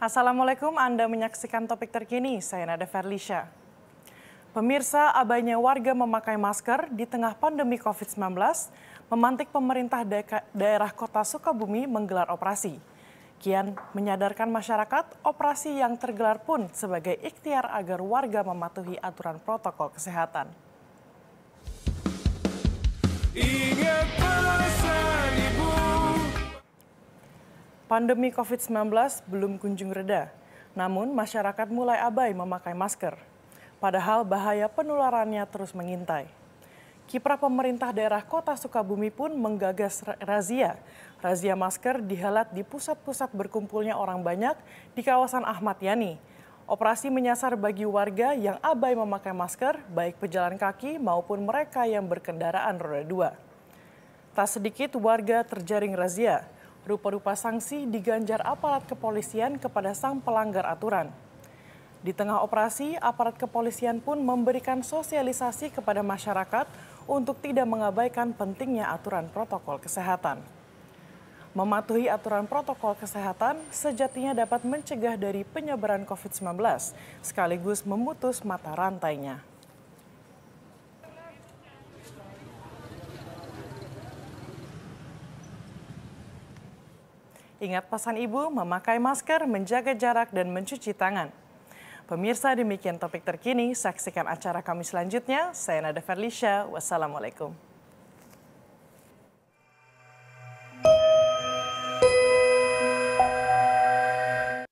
Assalamualaikum, Anda menyaksikan topik terkini. Saya Nada Ferlisha. Pemirsa, abainya warga memakai masker di tengah pandemi COVID-19 memantik pemerintah daerah kota Sukabumi menggelar operasi. Kian menyadarkan masyarakat, operasi yang tergelar pun sebagai ikhtiar agar warga mematuhi aturan protokol kesehatan. Ingat Pandemi COVID-19 belum kunjung reda, namun masyarakat mulai abai memakai masker. Padahal bahaya penularannya terus mengintai. Kiprah pemerintah daerah kota Sukabumi pun menggagas razia. Razia masker dihelat di pusat-pusat berkumpulnya orang banyak di kawasan Ahmad Yani. Operasi menyasar bagi warga yang abai memakai masker, baik pejalan kaki maupun mereka yang berkendaraan roda dua. Tak sedikit warga terjaring razia. Rupa-rupa sanksi diganjar aparat kepolisian kepada sang pelanggar aturan. Di tengah operasi, aparat kepolisian pun memberikan sosialisasi kepada masyarakat untuk tidak mengabaikan pentingnya aturan protokol kesehatan. Mematuhi aturan protokol kesehatan sejatinya dapat mencegah dari penyebaran COVID-19 sekaligus memutus mata rantainya. Ingat pesan ibu memakai masker, menjaga jarak, dan mencuci tangan. Pemirsa demikian topik terkini, saksikan acara kami selanjutnya. Saya Nada Ferlisha, wassalamualaikum.